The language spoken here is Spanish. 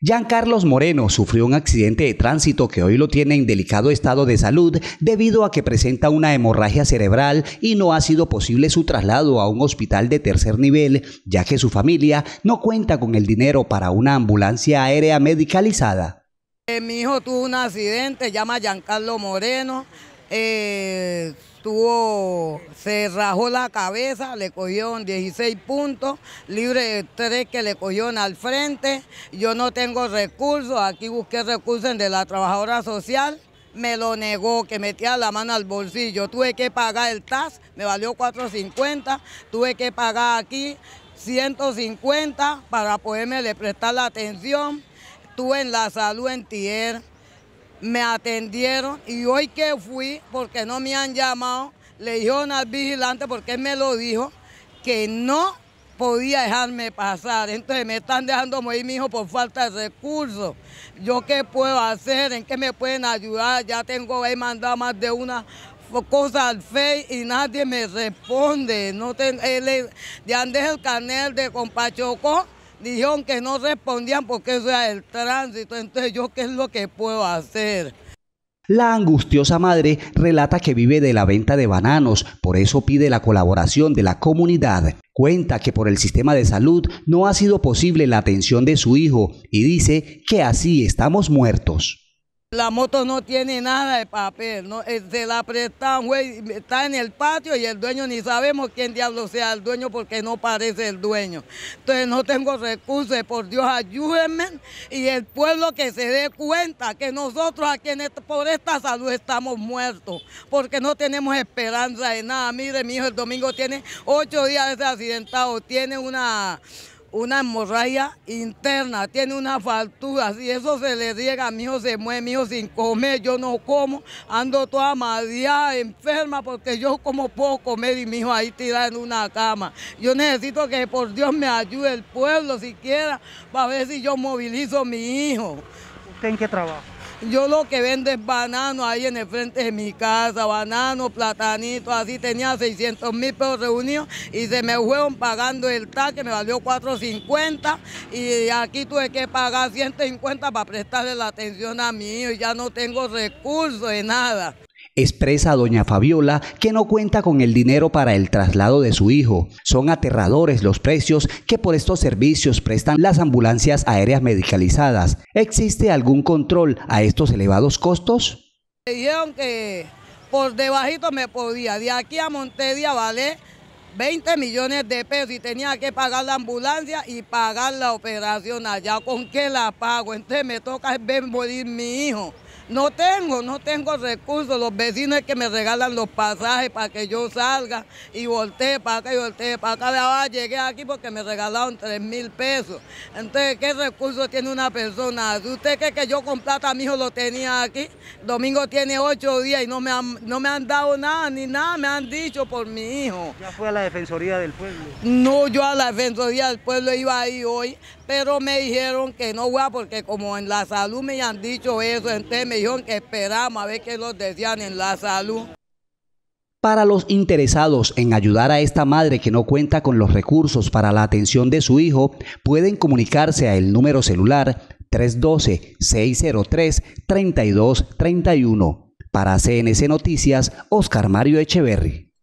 Jean Carlos Moreno sufrió un accidente de tránsito que hoy lo tiene en delicado estado de salud debido a que presenta una hemorragia cerebral y no ha sido posible su traslado a un hospital de tercer nivel, ya que su familia no cuenta con el dinero para una ambulancia aérea medicalizada. Eh, mi hijo tuvo un accidente, llama Giancarlo Moreno, eh, se rajó la cabeza, le cogieron 16 puntos, libre de 3 que le cogieron al frente. Yo no tengo recursos, aquí busqué recursos de la trabajadora social me lo negó, que metía la mano al bolsillo. Tuve que pagar el TAS, me valió 4.50, tuve que pagar aquí 150 para poderme prestar la atención. Tuve en la salud en Tierra, me atendieron y hoy que fui, porque no me han llamado, le dijeron al vigilante, porque él me lo dijo, que no podía dejarme pasar. Entonces me están dejando morir mi hijo por falta de recursos. ¿Yo qué puedo hacer? ¿En qué me pueden ayudar? Ya tengo, he mandado más de una cosa al fei y nadie me responde. No han eh, de el canal de Compachocó dijeron que no respondían porque eso era el tránsito, entonces yo qué es lo que puedo hacer. La angustiosa madre relata que vive de la venta de bananos, por eso pide la colaboración de la comunidad. Cuenta que por el sistema de salud no ha sido posible la atención de su hijo y dice que así estamos muertos. La moto no tiene nada de papel, ¿no? Eh, se la prestan, güey, está en el patio y el dueño ni sabemos quién diablo sea el dueño porque no parece el dueño. Entonces no tengo recursos, por Dios ayúdenme y el pueblo que se dé cuenta que nosotros aquí por esta salud estamos muertos, porque no tenemos esperanza de nada. Mire, mi hijo el domingo tiene ocho días de accidentado, tiene una una hemorragia interna, tiene una faltura, si eso se le riega, mi hijo se muere, mi hijo sin comer, yo no como, ando toda madriada, enferma, porque yo como poco, comer y mi hijo ahí tirado en una cama. Yo necesito que por Dios me ayude el pueblo siquiera para ver si yo movilizo a mi hijo. ¿Usted en qué trabaja? Yo lo que vendo es banano ahí en el frente de mi casa, banano, platanito, así tenía 600 mil pesos reunidos y se me fueron pagando el taque, me valió 450 y aquí tuve que pagar 150 para prestarle la atención a mi hijo y ya no tengo recursos de nada. Expresa doña Fabiola que no cuenta con el dinero para el traslado de su hijo. Son aterradores los precios que por estos servicios prestan las ambulancias aéreas medicalizadas. ¿Existe algún control a estos elevados costos? Dijeron que por debajito me podía, de aquí a Montedia, ¿vale? 20 millones de pesos y tenía que pagar la ambulancia y pagar la operación allá. ¿Con qué la pago? Entonces me toca ver morir mi hijo. No tengo, no tengo recursos. Los vecinos que me regalan los pasajes para que yo salga y voltee para acá y voltee para acá. Ah, llegué aquí porque me regalaron tres mil pesos. Entonces, ¿qué recursos tiene una persona? ¿Usted cree que yo con plata, mi hijo, lo tenía aquí? Domingo tiene ocho días y no me han, no me han dado nada, ni nada me han dicho por mi hijo. ¿Ya fue a la Defensoría del Pueblo? No, yo a la Defensoría del Pueblo iba ahí hoy, pero me dijeron que no voy porque como en la salud me han dicho eso, entonces me dijeron que esperamos a ver qué nos decían en la salud. Para los interesados en ayudar a esta madre que no cuenta con los recursos para la atención de su hijo, pueden comunicarse al número celular 312-603-3231. Para CNC Noticias, Oscar Mario Echeverry.